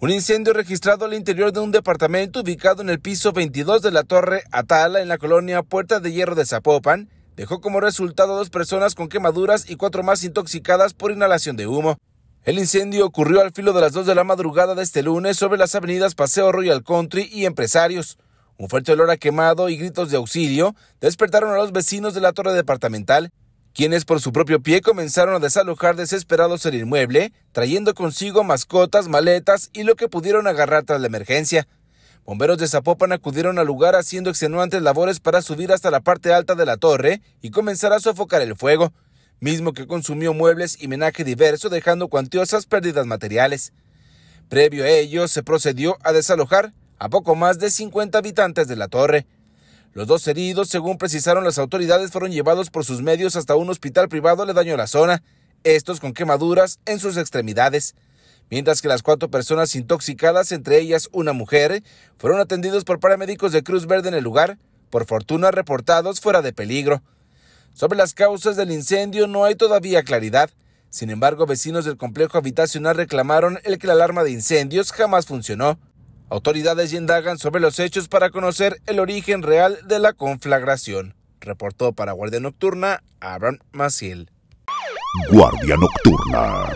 Un incendio registrado al interior de un departamento ubicado en el piso 22 de la Torre Atala en la colonia Puerta de Hierro de Zapopan dejó como resultado dos personas con quemaduras y cuatro más intoxicadas por inhalación de humo. El incendio ocurrió al filo de las 2 de la madrugada de este lunes sobre las avenidas Paseo Royal Country y Empresarios. Un fuerte olor a quemado y gritos de auxilio despertaron a los vecinos de la torre departamental, quienes por su propio pie comenzaron a desalojar desesperados el inmueble, trayendo consigo mascotas, maletas y lo que pudieron agarrar tras la emergencia. Bomberos de Zapopan acudieron al lugar haciendo extenuantes labores para subir hasta la parte alta de la torre y comenzar a sofocar el fuego, mismo que consumió muebles y menaje diverso dejando cuantiosas pérdidas materiales. Previo a ello se procedió a desalojar a poco más de 50 habitantes de la torre. Los dos heridos, según precisaron las autoridades, fueron llevados por sus medios hasta un hospital privado le a la zona, estos con quemaduras en sus extremidades. Mientras que las cuatro personas intoxicadas, entre ellas una mujer, fueron atendidos por paramédicos de Cruz Verde en el lugar, por fortuna reportados fuera de peligro. Sobre las causas del incendio no hay todavía claridad. Sin embargo, vecinos del complejo habitacional reclamaron el que la alarma de incendios jamás funcionó. Autoridades indagan sobre los hechos para conocer el origen real de la conflagración. Reportó para Guardia Nocturna Abraham Maciel. Guardia Nocturna.